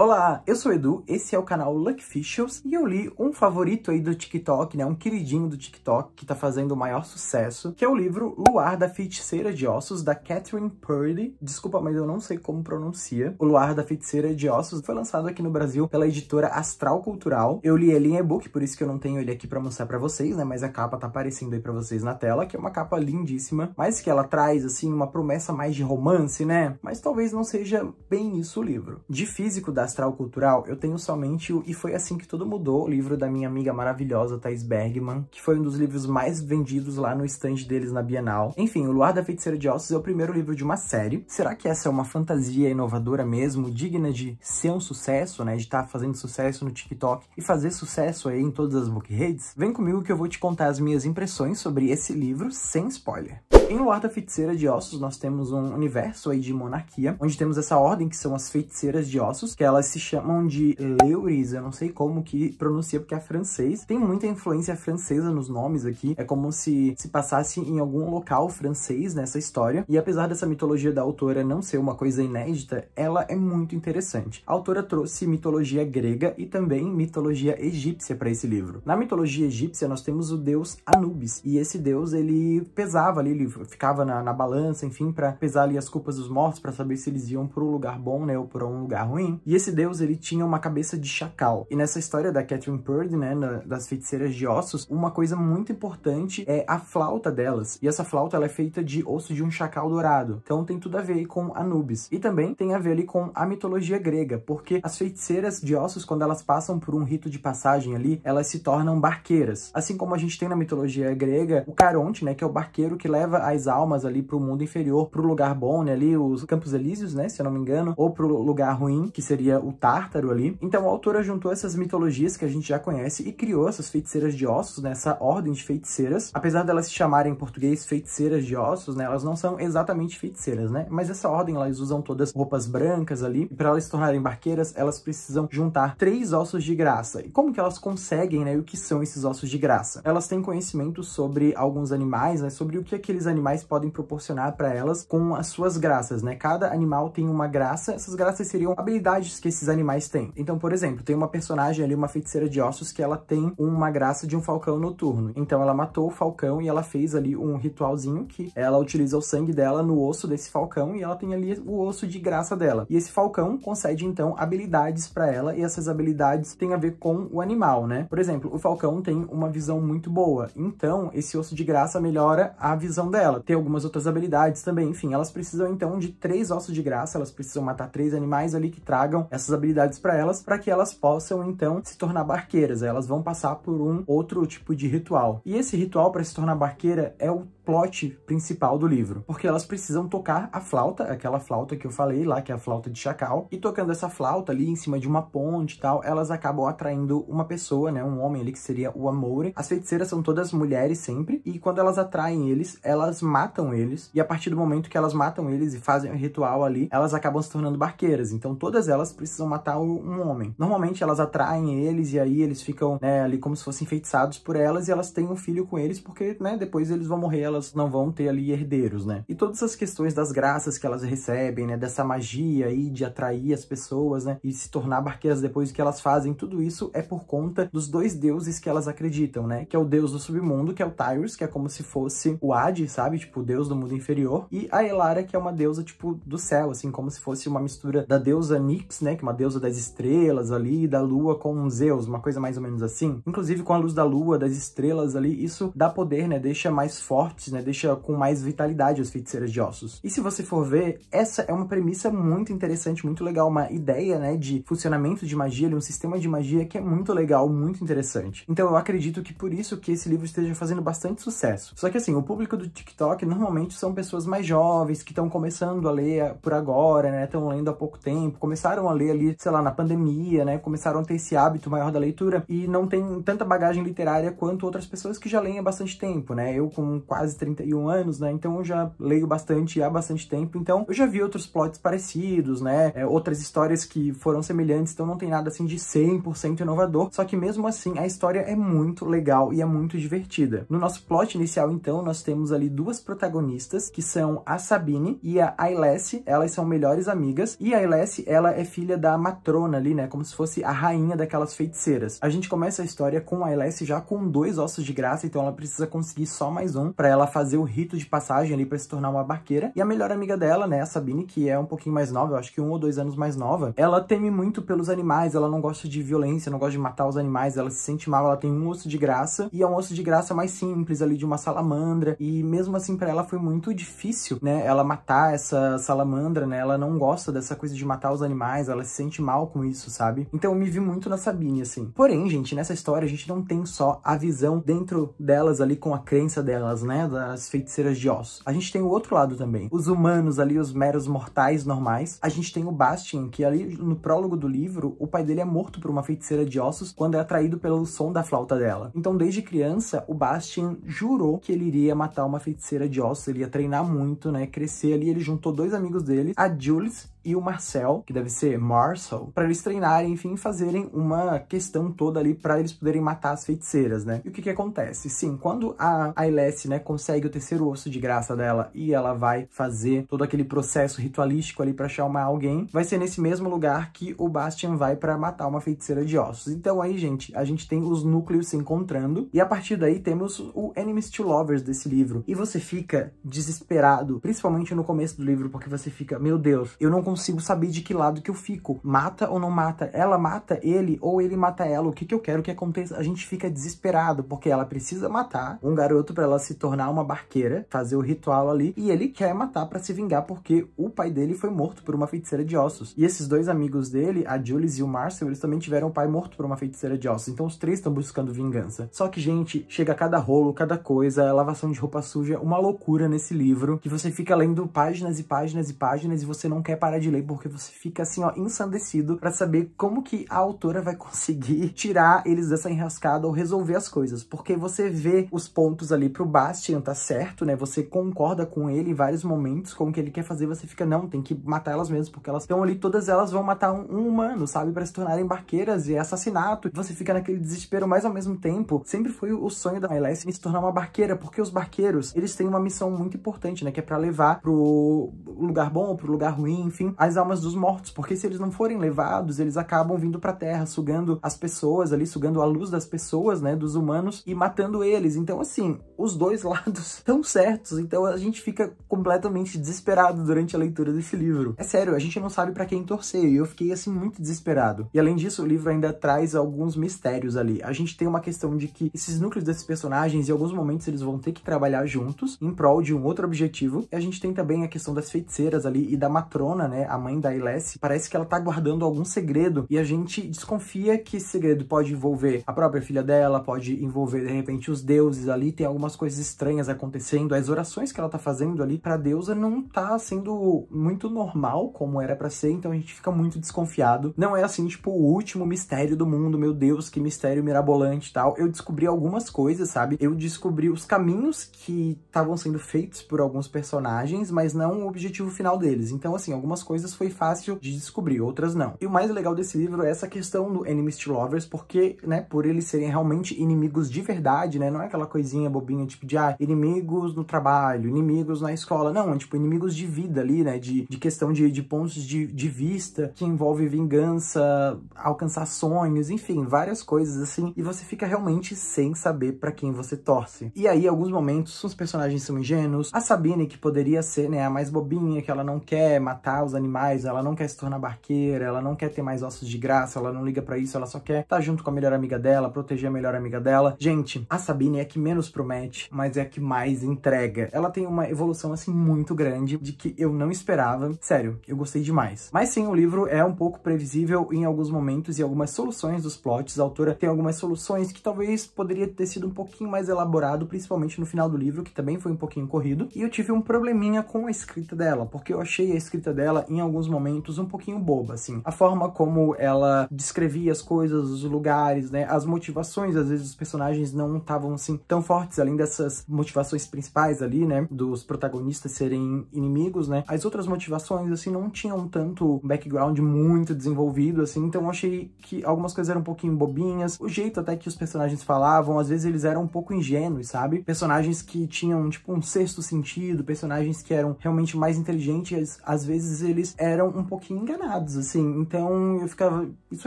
Olá, eu sou o Edu, esse é o canal Luck Fishers e eu li um favorito aí do TikTok, né, um queridinho do TikTok que tá fazendo o maior sucesso, que é o livro Luar da Feiticeira de Ossos, da Catherine Purdy. Desculpa, mas eu não sei como pronuncia. O Luar da Feiticeira de Ossos foi lançado aqui no Brasil pela editora Astral Cultural. Eu li ele em e-book, por isso que eu não tenho ele aqui para mostrar para vocês, né, mas a capa tá aparecendo aí para vocês na tela, que é uma capa lindíssima, mas que ela traz, assim, uma promessa mais de romance, né, mas talvez não seja bem isso o livro. De físico da astral cultural, eu tenho somente o E Foi Assim Que Tudo Mudou, o livro da minha amiga maravilhosa Thais Bergman, que foi um dos livros mais vendidos lá no stand deles na Bienal. Enfim, O Luar da Feiticeira de Ossos é o primeiro livro de uma série. Será que essa é uma fantasia inovadora mesmo, digna de ser um sucesso, né? De estar tá fazendo sucesso no TikTok e fazer sucesso aí em todas as book redes? Vem comigo que eu vou te contar as minhas impressões sobre esse livro sem spoiler. Em War da Feiticeira de Ossos, nós temos um universo aí de monarquia, onde temos essa ordem que são as feiticeiras de ossos, que elas se chamam de Leuris, eu não sei como que pronuncia, porque é francês. Tem muita influência francesa nos nomes aqui, é como se se passasse em algum local francês nessa história. E apesar dessa mitologia da autora não ser uma coisa inédita, ela é muito interessante. A autora trouxe mitologia grega e também mitologia egípcia para esse livro. Na mitologia egípcia, nós temos o deus Anubis, e esse deus ele pesava ali ficava na, na balança, enfim, para pesar ali as culpas dos mortos, para saber se eles iam para um lugar bom, né, ou para um lugar ruim. E esse deus, ele tinha uma cabeça de chacal. E nessa história da Catherine Purdy, né, na, das feiticeiras de ossos, uma coisa muito importante é a flauta delas. E essa flauta, ela é feita de osso de um chacal dourado. Então tem tudo a ver com Anubis. E também tem a ver ali com a mitologia grega, porque as feiticeiras de ossos, quando elas passam por um rito de passagem ali, elas se tornam barqueiras. Assim como a gente tem na mitologia grega o Caronte, né, que é o barqueiro que leva as almas ali pro mundo inferior, pro lugar bom, né, ali os Campos Elíseos, né, se eu não me engano, ou pro lugar ruim, que seria o Tártaro ali. Então a autora juntou essas mitologias que a gente já conhece e criou essas feiticeiras de ossos, né, essa ordem de feiticeiras. Apesar delas se chamarem em português feiticeiras de ossos, né, elas não são exatamente feiticeiras, né, mas essa ordem elas usam todas roupas brancas ali e para elas se tornarem barqueiras, elas precisam juntar três ossos de graça. E como que elas conseguem, né, o que são esses ossos de graça? Elas têm conhecimento sobre alguns animais, né, sobre o que aqueles animais animais podem proporcionar para elas com as suas graças, né? Cada animal tem uma graça, essas graças seriam habilidades que esses animais têm. Então, por exemplo, tem uma personagem ali, uma feiticeira de ossos, que ela tem uma graça de um falcão noturno. Então, ela matou o falcão e ela fez ali um ritualzinho que ela utiliza o sangue dela no osso desse falcão e ela tem ali o osso de graça dela. E esse falcão concede, então, habilidades para ela e essas habilidades têm a ver com o animal, né? Por exemplo, o falcão tem uma visão muito boa, então esse osso de graça melhora a visão dela ela ter algumas outras habilidades também. Enfim, elas precisam então de três ossos de graça, elas precisam matar três animais ali que tragam essas habilidades para elas, para que elas possam então se tornar barqueiras. Elas vão passar por um outro tipo de ritual. E esse ritual para se tornar barqueira é o plot principal do livro, porque elas precisam tocar a flauta, aquela flauta que eu falei lá, que é a flauta de chacal, e tocando essa flauta ali em cima de uma ponte e tal, elas acabam atraindo uma pessoa, né, um homem ali que seria o Amore. As feiticeiras são todas mulheres sempre, e quando elas atraem eles, elas matam eles, e a partir do momento que elas matam eles e fazem o ritual ali, elas acabam se tornando barqueiras, então todas elas precisam matar um homem. Normalmente elas atraem eles, e aí eles ficam né, ali como se fossem feitiçados por elas, e elas têm um filho com eles, porque né, depois eles vão morrer, elas elas não vão ter ali herdeiros, né? E todas as questões das graças que elas recebem, né? Dessa magia aí de atrair as pessoas, né? E se tornar barqueiras depois do que elas fazem, tudo isso é por conta dos dois deuses que elas acreditam, né? Que é o deus do submundo, que é o Tyrus, que é como se fosse o Hades, sabe? Tipo, o deus do mundo inferior. E a Elara, que é uma deusa, tipo, do céu, assim, como se fosse uma mistura da deusa Nix, né? Que é uma deusa das estrelas ali, da lua com Zeus, uma coisa mais ou menos assim. Inclusive, com a luz da lua, das estrelas ali, isso dá poder, né? Deixa mais fortes ossos, né? Deixa com mais vitalidade as feiticeiras de ossos. E se você for ver, essa é uma premissa muito interessante, muito legal, uma ideia, né, de funcionamento de magia, de um sistema de magia que é muito legal, muito interessante. Então eu acredito que por isso que esse livro esteja fazendo bastante sucesso. Só que assim, o público do TikTok normalmente são pessoas mais jovens que estão começando a ler por agora, né? Estão lendo há pouco tempo, começaram a ler ali, sei lá, na pandemia, né? Começaram a ter esse hábito maior da leitura e não tem tanta bagagem literária quanto outras pessoas que já leem há bastante tempo, né? Eu com quase 31 anos, né? Então eu já leio bastante há bastante tempo, então eu já vi outros plots parecidos, né? É, outras histórias que foram semelhantes, então não tem nada assim de 100% inovador, só que mesmo assim a história é muito legal e é muito divertida. No nosso plot inicial, então, nós temos ali duas protagonistas, que são a Sabine e a Ailesse, elas são melhores amigas, e a Ailesse, ela é filha da matrona ali, né? Como se fosse a rainha daquelas feiticeiras. A gente começa a história com a Ailesse já com dois ossos de graça, então ela precisa conseguir só mais um para ela ela fazer o rito de passagem ali para se tornar uma barqueira. E a melhor amiga dela, né, a Sabine, que é um pouquinho mais nova, eu acho que um ou dois anos mais nova, ela teme muito pelos animais, ela não gosta de violência, não gosta de matar os animais, ela se sente mal, ela tem um osso de graça, e é um osso de graça mais simples ali de uma salamandra, e mesmo assim para ela foi muito difícil, né, ela matar essa salamandra, né, ela não gosta dessa coisa de matar os animais, ela se sente mal com isso, sabe? Então eu me vi muito na Sabine, assim. Porém, gente, nessa história a gente não tem só a visão dentro delas ali com a crença delas, né, né, das feiticeiras de Oz. A gente tem o outro lado também. Os humanos ali, os meros mortais normais. A gente tem o Bastian, que ali no prólogo do livro, o pai dele é morto por uma feiticeira de ossos quando é atraído pelo som da flauta dela. Então, desde criança, o Bastian jurou que ele iria matar uma feiticeira de ossos, ele ia treinar muito, né, crescer ali. Ele juntou dois amigos dele, a Jules e o Marcel, que deve ser Marcel, para eles treinarem, enfim, fazerem uma questão toda ali para eles poderem matar as feiticeiras, né? E o que que acontece? Sim, quando a Ailesse, né, consegue o terceiro osso de graça dela e ela vai fazer todo aquele processo ritualístico ali para chamar alguém, vai ser nesse mesmo lugar que o Bastian vai para matar uma feiticeira de ossos. Então aí, gente, a gente tem os núcleos se encontrando e a partir daí temos o Enemies to Lovers desse livro. E você fica desesperado, principalmente no começo do livro, porque você fica, meu Deus, eu não consigo saber de que lado que eu fico. Mata ou não mata? Ela mata ele ou ele mata ela? O que, que eu quero que aconteça? A gente fica desesperado, porque ela precisa matar um garoto para ela se tornar uma barqueira, fazer o ritual ali, e ele quer matar para se vingar, porque o pai dele foi morto por uma feiticeira de ossos. E esses dois amigos dele, a Jules e o Marcel, eles também tiveram o pai morto por uma feiticeira de ossos. Então os três estão buscando vingança. Só que, gente, chega cada rolo, cada coisa, lavação de roupa suja, uma loucura nesse livro, que você fica lendo páginas e páginas e páginas e você não quer parar de lei, porque você fica assim, ó, ensandecido para saber como que a autora vai conseguir tirar eles dessa enrascada ou resolver as coisas. Porque você vê os pontos ali pro Bastian, tá certo, né? Você concorda com ele em vários momentos, com o que ele quer fazer, você fica, não, tem que matar elas mesmo, porque elas estão ali, todas elas vão matar um, um humano, sabe? para se tornarem barqueiras e é assassinato. Você fica naquele desespero, mas ao mesmo tempo, sempre foi o sonho da Alessia se tornar uma barqueira, porque os barqueiros, eles têm uma missão muito importante, né? Que é pra levar pro lugar bom, pro lugar ruim, enfim, as almas dos mortos, porque se eles não forem levados, eles acabam vindo para a Terra, sugando as pessoas ali, sugando a luz das pessoas, né, dos humanos e matando eles. Então, assim, os dois lados estão certos, então a gente fica completamente desesperado durante a leitura desse livro. É sério, a gente não sabe para quem torcer, e eu fiquei assim muito desesperado. E além disso, o livro ainda traz alguns mistérios ali. A gente tem uma questão de que esses núcleos desses personagens, em alguns momentos, eles vão ter que trabalhar juntos em prol de um outro objetivo. E a gente tem também a questão das feiticeiras ali e da matrona, né? né, a mãe da Ilesse, parece que ela tá guardando algum segredo e a gente desconfia que esse segredo pode envolver a própria filha dela, pode envolver de repente os deuses ali, tem algumas coisas estranhas acontecendo, as orações que ela tá fazendo ali pra deusa não tá sendo muito normal como era para ser, então a gente fica muito desconfiado. Não é assim, tipo, o último mistério do mundo, meu Deus, que mistério mirabolante e tal. Eu descobri algumas coisas, sabe? Eu descobri os caminhos que estavam sendo feitos por alguns personagens, mas não o objetivo final deles. Então, assim, algumas coisas foi fácil de descobrir, outras não. E o mais legal desse livro é essa questão do enemies to lovers, porque, né, por eles serem realmente inimigos de verdade, né, não é aquela coisinha bobinha, tipo, de, ah, inimigos no trabalho, inimigos na escola, não, é, tipo, inimigos de vida ali, né, de, de questão de, de pontos de, de vista, que envolve vingança, alcançar sonhos, enfim, várias coisas assim, e você fica realmente sem saber para quem você torce. E aí, alguns momentos, os personagens são ingênuos, a Sabine, que poderia ser, né, a mais bobinha, que ela não quer matar os animais, ela não quer se tornar barqueira, ela não quer ter mais ossos de graça, ela não liga para isso, ela só quer estar tá junto com a melhor amiga dela, proteger a melhor amiga dela. Gente, a Sabine é a que menos promete, mas é a que mais entrega. Ela tem uma evolução assim muito grande de que eu não esperava. Sério, eu gostei demais. Mas sim, o livro é um pouco previsível em alguns momentos e algumas soluções dos plots. A autora tem algumas soluções que talvez poderia ter sido um pouquinho mais elaborado, principalmente no final do livro, que também foi um pouquinho corrido. E eu tive um probleminha com a escrita dela, porque eu achei a escrita dela em alguns momentos um pouquinho boba, assim. A forma como ela descrevia as coisas, os lugares, né? As motivações, às vezes os personagens não estavam assim tão fortes, além dessas motivações principais ali, né? Dos protagonistas serem inimigos, né? As outras motivações, assim, não tinham tanto background muito desenvolvido, assim. Então eu achei que algumas coisas eram um pouquinho bobinhas. O jeito até que os personagens falavam, às vezes eles eram um pouco ingênuos, sabe? Personagens que tinham, tipo, um sexto sentido, personagens que eram realmente mais inteligentes, às vezes eles eles eram um pouquinho enganados, assim. Então eu ficava, isso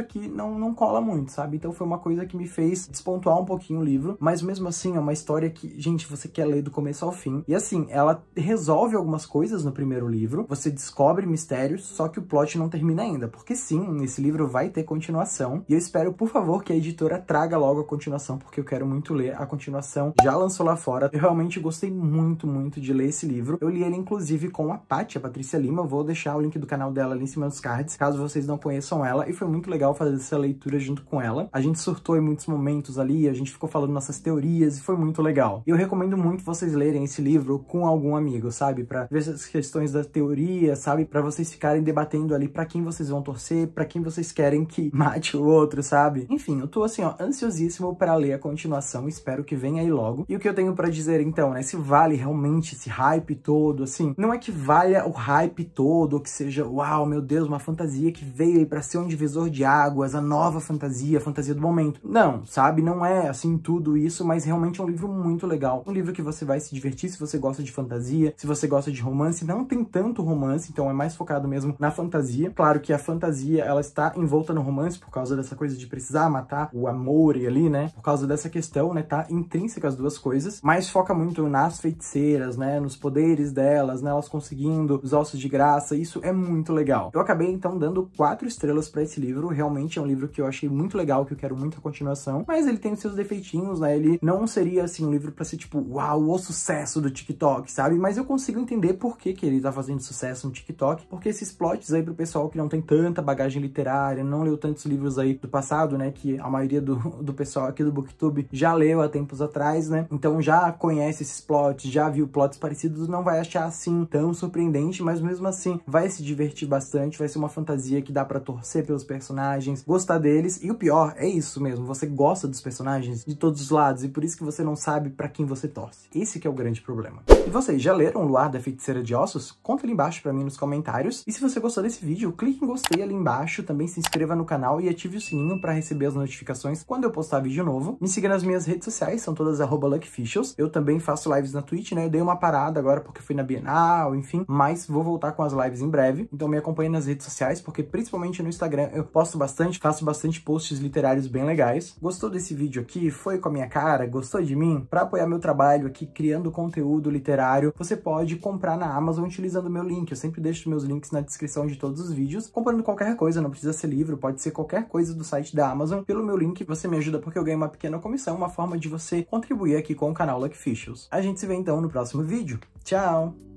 aqui não, não cola muito, sabe? Então foi uma coisa que me fez despontuar um pouquinho o livro, mas mesmo assim é uma história que, gente, você quer ler do começo ao fim. E assim, ela resolve algumas coisas no primeiro livro, você descobre mistérios, só que o plot não termina ainda, porque sim, esse livro vai ter continuação. E eu espero, por favor, que a editora traga logo a continuação, porque eu quero muito ler a continuação. Já lançou lá fora. Eu realmente gostei muito, muito de ler esse livro. Eu li ele, inclusive, com a Paty, a Patrícia Lima. Eu vou deixar o link do canal dela ali em cima dos cards, caso vocês não conheçam ela, e foi muito legal fazer essa leitura junto com ela. A gente surtou em muitos momentos ali, a gente ficou falando nossas teorias e foi muito legal. Eu recomendo muito vocês lerem esse livro com algum amigo, sabe? Para ver essas questões da teoria, sabe? Para vocês ficarem debatendo ali para quem vocês vão torcer, para quem vocês querem que mate o outro, sabe? Enfim, eu tô assim, ó, ansiosíssimo para ler a continuação, espero que venha aí logo. E o que eu tenho para dizer então, né, se vale realmente esse hype todo, assim, não é que valha o hype todo, que seja, uau, meu Deus, uma fantasia que veio aí para ser um divisor de águas, a nova fantasia, a fantasia do momento. Não, sabe? Não é assim tudo isso, mas realmente é um livro muito legal. Um livro que você vai se divertir se você gosta de fantasia, se você gosta de romance. Não tem tanto romance, então é mais focado mesmo na fantasia. Claro que a fantasia, ela está envolta no romance por causa dessa coisa de precisar matar o amor e ali, né? Por causa dessa questão, né? Tá intrínseca as duas coisas, mas foca muito nas feiticeiras, né? Nos poderes delas, né? Elas conseguindo os ossos de graça. Isso isso é muito legal. Eu acabei então dando quatro estrelas para esse livro, realmente é um livro que eu achei muito legal, que eu quero muito a continuação, mas ele tem os seus defeitinhos, né? Ele não seria assim um livro para ser tipo, uau, o sucesso do TikTok, sabe? Mas eu consigo entender por que que ele tá fazendo sucesso no TikTok, porque esses plots aí pro pessoal que não tem tanta bagagem literária, não leu tantos livros aí do passado, né, que a maioria do, do pessoal aqui do BookTube já leu há tempos atrás, né? Então já conhece esses plots, já viu plots parecidos, não vai achar assim tão surpreendente, mas mesmo assim vai vai se divertir bastante, vai ser uma fantasia que dá para torcer pelos personagens, gostar deles, e o pior é isso mesmo, você gosta dos personagens de todos os lados, e por isso que você não sabe para quem você torce. Esse que é o grande problema. E vocês, já leram Luar da Feiticeira de Ossos? Conta ali embaixo para mim nos comentários, e se você gostou desse vídeo, clique em gostei ali embaixo, também se inscreva no canal e ative o sininho para receber as notificações quando eu postar vídeo novo. Me siga nas minhas redes sociais, são todas @luckficials. Eu também faço lives na Twitch, né? Eu dei uma parada agora porque fui na Bienal, enfim, mas vou voltar com as lives em breve, então me acompanhe nas redes sociais, porque principalmente no Instagram eu posto bastante, faço bastante posts literários bem legais. Gostou desse vídeo aqui? Foi com a minha cara? Gostou de mim? Para apoiar meu trabalho aqui criando conteúdo literário, você pode comprar na Amazon utilizando meu link. Eu sempre deixo meus links na descrição de todos os vídeos. Comprando qualquer coisa, não precisa ser livro, pode ser qualquer coisa do site da Amazon. Pelo meu link você me ajuda porque eu ganho uma pequena comissão, uma forma de você contribuir aqui com o canal Luck Fishers. A gente se vê então no próximo vídeo. Tchau!